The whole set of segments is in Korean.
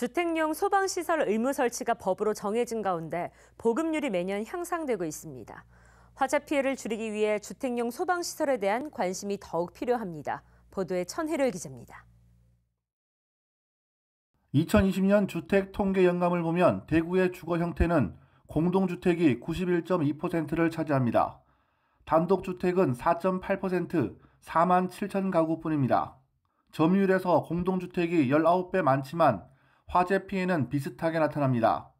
주택용 소방시설 의무 설치가 법으로 정해진 가운데 보급률이 매년 향상되고 있습니다. 화재 피해를 줄이기 위해 주택용 소방시설에 대한 관심이 더욱 필요합니다. 보도에 천혜를 기자입니다. 2020년 주택 통계 연감을 보면 대구의 주거 형태는 공동주택이 91.2%를 차지합니다. 단독주택은 4.8%, 4만 7천 가구뿐입니다. 점유율에서 공동주택이 19배 많지만 화재 피해는 비슷하게 나타납니다.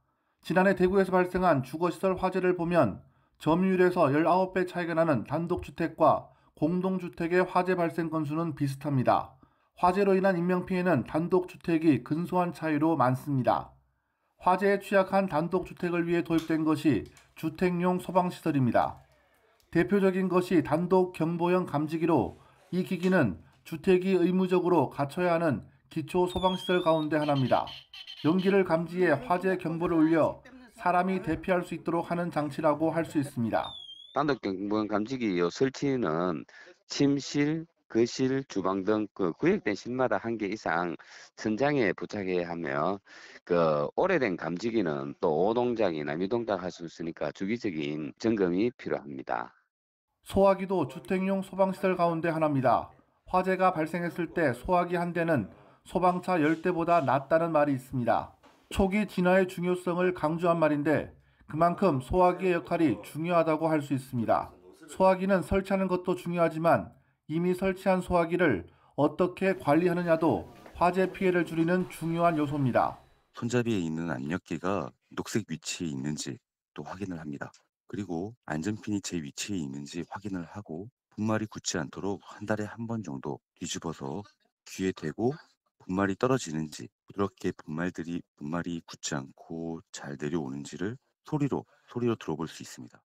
지난해 대구에서 발생한 주거시설 화재를 보면 점유율에서 19배 차이가 나는 단독주택과 공동주택의 화재 발생 건수는 비슷합니다. 화재로 인한 인명피해는 단독주택이 근소한 차이로 많습니다. 화재에 취약한 단독주택을 위해 도입된 것이 주택용 소방시설입니다. 대표적인 것이 단독 경보형 감지기로 이 기기는 주택이 의무적으로 갖춰야 하는 기초 소방시설 가운데 하나입니다. 연기를 감지해 화재 경보를 울려 사람이 대피할 수 있도록 하는 장치라고 할 수 있습니다. 단독 경보용 감지기 설치는 침실, 거실, 주방 등그 구획된 실마다 한 개 이상 천장에 부착해야 하며 그 오래된 감지기는 또 오동작이나 미동작 할수 있으니까 주기적인 점검이 필요합니다. 소화기도 주택용 소방시설 가운데 하나입니다. 화재가 발생했을 때 소화기 한 대는 소방차 열대보다 낫다는 말이 있습니다. 초기 진화의 중요성을 강조한 말인데 그만큼 소화기의 역할이 중요하다고 할 수 있습니다. 소화기는 설치하는 것도 중요하지만 이미 설치한 소화기를 어떻게 관리하느냐도 화재 피해를 줄이는 중요한 요소입니다. 손잡이에 있는 압력기가 녹색 위치에 있는지 또 확인을 합니다. 그리고 안전핀이 제 위치에 있는지 확인을 하고 분말이 굳지 않도록 한 달에 한 번 정도 뒤집어서 귀에 대고 분말이 떨어지는지 부드럽게 분말들이 분말이 굳지 않고 잘 내려오는지를 소리로 소리로 들어볼 수 있습니다.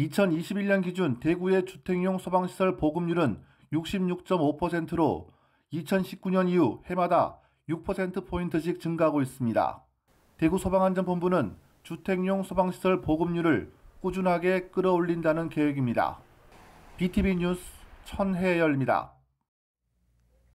2021년 기준 대구의 주택용 소방시설 보급률은 66.5%로 2019년 이후 해마다 6%포인트씩 증가하고 있습니다. 대구 소방안전본부는 주택용 소방시설 보급률을 꾸준하게 끌어올린다는 계획입니다. BTV 뉴스 천혜열입니다.